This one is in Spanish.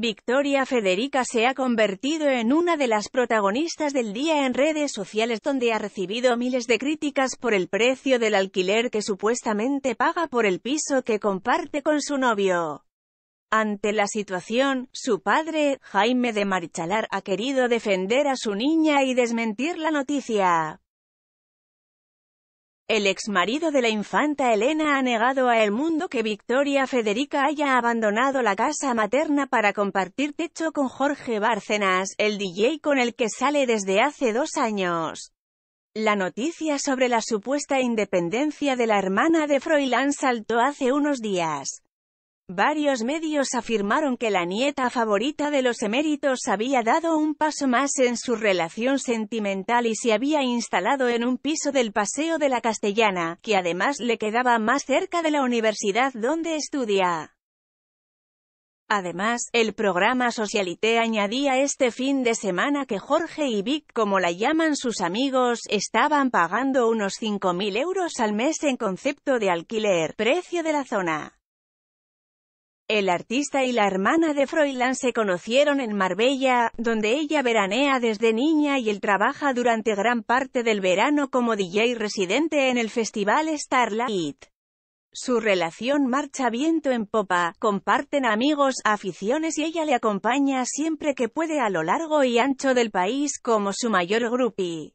Victoria Federica se ha convertido en una de las protagonistas del día en redes sociales donde ha recibido miles de críticas por el precio del alquiler que supuestamente paga por el piso que comparte con su novio. Ante la situación, su padre, Jaime de Marichalar, ha querido defender a su niña y desmentir la noticia. El exmarido de la infanta Elena ha negado a El Mundo que Victoria Federica haya abandonado la casa materna para compartir techo con Jorge Bárcenas, el DJ con el que sale desde hace dos años. La noticia sobre la supuesta independencia de la hermana de Froilán saltó hace unos días. Varios medios afirmaron que la nieta favorita de los eméritos había dado un paso más en su relación sentimental y se había instalado en un piso del Paseo de la Castellana, que además le quedaba más cerca de la universidad donde estudia. Además, el programa Socialité añadía este fin de semana que Jorge y Vic, como la llaman sus amigos, estaban pagando unos 5.000 euros al mes en concepto de alquiler, precio de la zona. El artista y la hermana de Froilán se conocieron en Marbella, donde ella veranea desde niña y él trabaja durante gran parte del verano como DJ residente en el festival Starlight. Su relación marcha viento en popa, comparten amigos, aficiones y ella le acompaña siempre que puede a lo largo y ancho del país como su mayor groupie.